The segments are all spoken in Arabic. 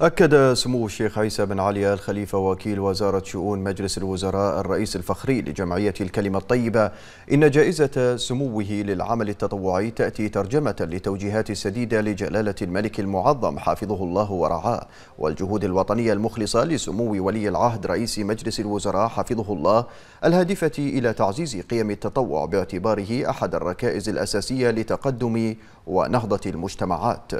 أكد سمو الشيخ عيسى بن علي الخليفة وكيل وزارة شؤون مجلس الوزراء الرئيس الفخري لجمعية الكلمة الطيبة إن جائزة سموه للعمل التطوعي تأتي ترجمة لتوجيهات سديدة لجلالة الملك المعظم حافظه الله ورعاه والجهود الوطنية المخلصة لسمو ولي العهد رئيس مجلس الوزراء حفظه الله الهادفة إلى تعزيز قيم التطوع باعتباره أحد الركائز الأساسية لتقدم ونهضة المجتمعات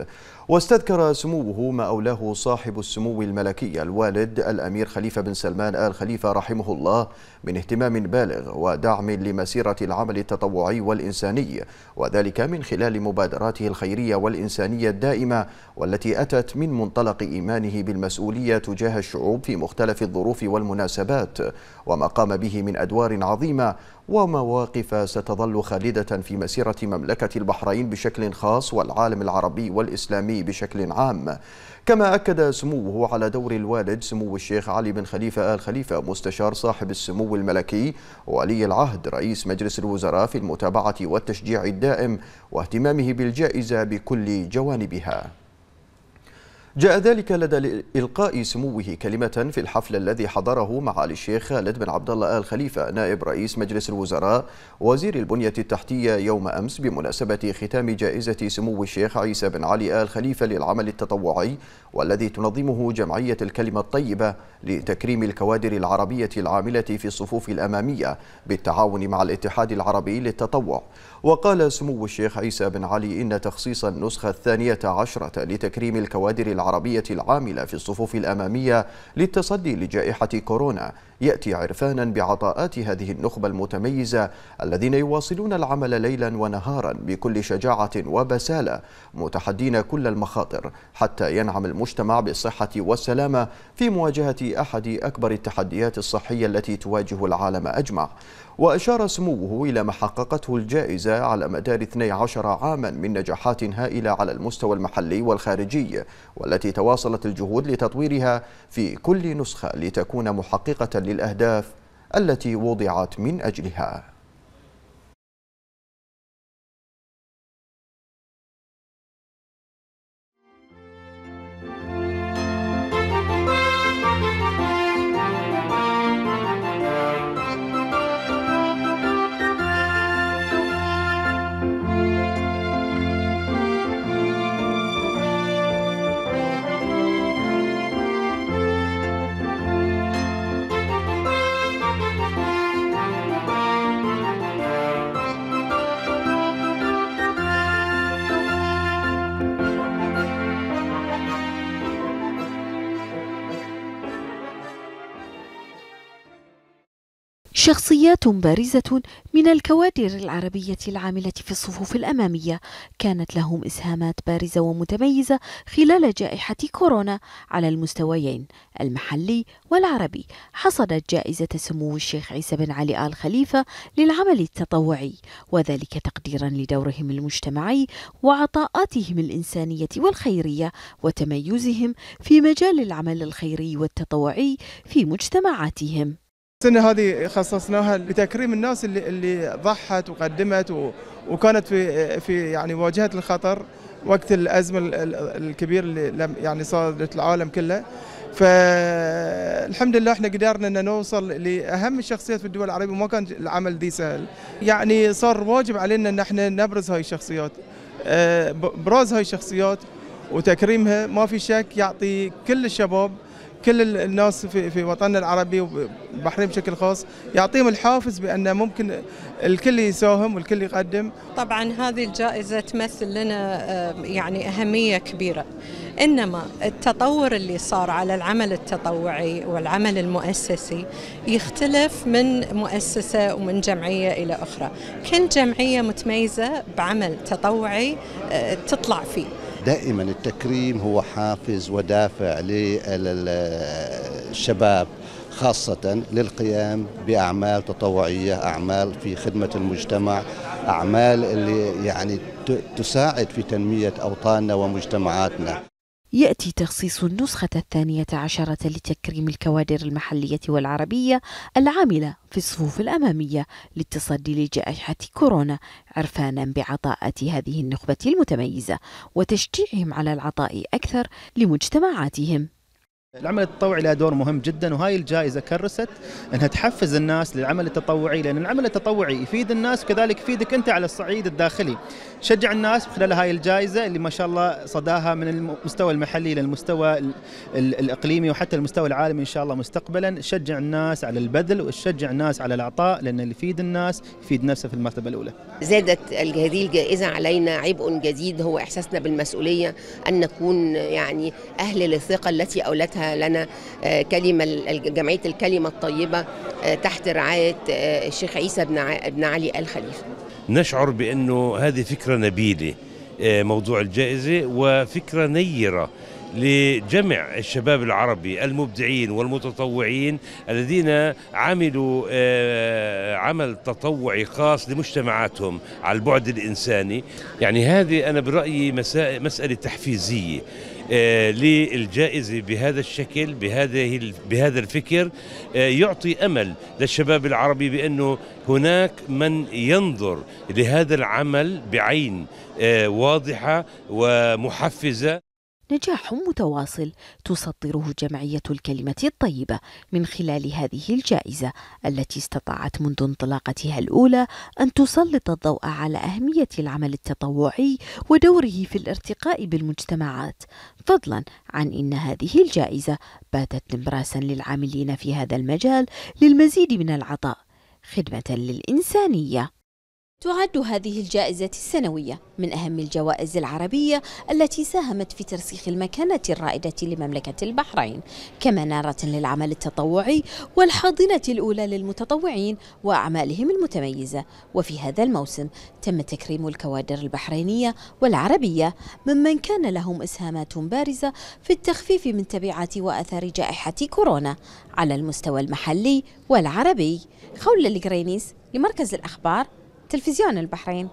واستذكر سموه ما أولاه صاحب السمو الملكي الوالد الأمير خليفة بن سلمان آل خليفة رحمه الله من اهتمام بالغ ودعم لمسيرة العمل التطوعي والإنساني وذلك من خلال مبادراته الخيرية والإنسانية الدائمة والتي أتت من منطلق إيمانه بالمسؤولية تجاه الشعوب في مختلف الظروف والمناسبات وما قام به من أدوار عظيمة ومواقف ستظل خالدة في مسيرة مملكة البحرين بشكل خاص والعالم العربي والإسلامي العربي بشكل عام كما أكد سموه على دور الوالد سمو الشيخ علي بن خليفة آل خليفة مستشار صاحب السمو الملكي ولي العهد رئيس مجلس الوزراء في المتابعة والتشجيع الدائم واهتمامه بالجائزة بكل جوانبها جاء ذلك لدى إلقاء سموه كلمة في الحفل الذي حضره معالي الشيخ خالد بن عبد الله آل خليفة نائب رئيس مجلس الوزراء وزير البنية التحتية يوم أمس بمناسبة ختام جائزة سمو الشيخ عيسى بن علي آل خليفة للعمل التطوعي والذي تنظمه جمعية الكلمة الطيبة لتكريم الكوادر العربية العاملة في الصفوف الأمامية بالتعاون مع الاتحاد العربي للتطوع وقال سمو الشيخ عيسى بن علي إن تخصيص النسخة الثانية عشرة لتكريم الكوادر العربية العاملة في الصفوف الأمامية للتصدي لجائحة كورونا يأتي عرفانا بعطاءات هذه النخبة المتميزة الذين يواصلون العمل ليلا ونهارا بكل شجاعة وبسالة متحدين كل المخاطر حتى ينعم المجتمع بالصحة والسلامة في مواجهة أحد أكبر التحديات الصحية التي تواجه العالم أجمع وأشار سموه إلى ما حققته الجائزة على مدار 12 عاما من نجاحات هائلة على المستوى المحلي والخارجي والتي تواصلت الجهود لتطويرها في كل نسخة لتكون محققة للأهداف التي وضعت من أجلها شخصيات بارزة من الكوادر العربية العاملة في الصفوف الأمامية كانت لهم إسهامات بارزة ومتميزة خلال جائحة كورونا على المستويين المحلي والعربي حصدت جائزة سمو الشيخ عيسى بن علي آل خليفة للعمل التطوعي وذلك تقديرا لدورهم المجتمعي وعطاءاتهم الإنسانية والخيرية وتميزهم في مجال العمل الخيري والتطوعي في مجتمعاتهم السنه هذه خصصناها لتكريم الناس اللي اللي ضحت وقدمت و... وكانت في في يعني واجهه الخطر وقت الازمه الكبير اللي يعني صارت العالم كله فالحمد لله احنا قدرنا ان نوصل لاهم الشخصيات في الدول العربيه وما كان العمل دي سهل يعني صار واجب علينا ان احنا نبرز هاي الشخصيات ابراز آه، هاي الشخصيات وتكريمها ما في شك يعطي كل الشباب كل الناس في في وطننا العربي والبحرين بشكل خاص يعطيهم الحافز بان ممكن الكل يساهم والكل يقدم طبعا هذه الجائزه تمثل لنا يعني اهميه كبيره انما التطور اللي صار على العمل التطوعي والعمل المؤسسي يختلف من مؤسسه ومن جمعيه الى اخرى كل جمعيه متميزه بعمل تطوعي آه، تطلع فيه دائما التكريم هو حافز ودافع للشباب خاصة للقيام بأعمال تطوعية أعمال في خدمة المجتمع أعمال اللي يعني تساعد في تنمية أوطاننا ومجتمعاتنا يأتي تخصيص النسخة الثانية عشرة لتكريم الكوادر المحلية والعربية العاملة في الصفوف الأمامية للتصدي لجائحة كورونا عرفانا بعطاءة هذه النخبة المتميزة وتشجيعهم على العطاء أكثر لمجتمعاتهم العمل التطوعي له دور مهم جدا وهاي الجائزه كرست انها تحفز الناس للعمل التطوعي لان العمل التطوعي يفيد الناس وكذلك يفيدك انت على الصعيد الداخلي. شجع الناس خلال هاي الجائزه اللي ما شاء الله صداها من المستوى المحلي للمستوى الاقليمي وحتى المستوى العالمي ان شاء الله مستقبلا، شجع الناس على البذل وشجع الناس على العطاء لان اللي يفيد الناس يفيد نفسه في المرتبه الاولى. زادت هذه الجائزه علينا عبء جديد هو احساسنا بالمسؤوليه ان نكون يعني اهل للثقه التي اولتها لنا آه، كلمة جمعية الكلمة الطيبة آه، تحت رعاية آه، الشيخ عيسى بن علي الخليفة نشعر بأنه هذه فكرة نبيلة موضوع الجائزة وفكرة نيرة لجمع الشباب العربي المبدعين والمتطوعين الذين عملوا آه، عمل تطوعي خاص لمجتمعاتهم على البعد الإنساني يعني هذه أنا برأيي مسألة تحفيزية آه، للجائزة بهذا الشكل بهذه بهذا الفكر آه، يعطي أمل للشباب العربي بأنه هناك من ينظر لهذا العمل بعين واضحة ومحفزة نجاح متواصل تسطره جمعية الكلمة الطيبة من خلال هذه الجائزة التي استطاعت منذ انطلاقتها الأولى أن تسلط الضوء على أهمية العمل التطوعي ودوره في الارتقاء بالمجتمعات، فضلاً عن أن هذه الجائزة باتت نبراساً للعاملين في هذا المجال للمزيد من العطاء خدمة للإنسانية. تعد هذه الجائزة السنوية من أهم الجوائز العربية التي ساهمت في ترسيخ المكانة الرائدة لمملكة البحرين كمنارة للعمل التطوعي والحاضنة الأولى للمتطوعين وأعمالهم المتميزة وفي هذا الموسم تم تكريم الكوادر البحرينية والعربية ممن كان لهم إسهامات بارزة في التخفيف من تبعات وأثار جائحة كورونا على المستوى المحلي والعربي خولة القرينيس لمركز الأخبار تلفزيون البحرين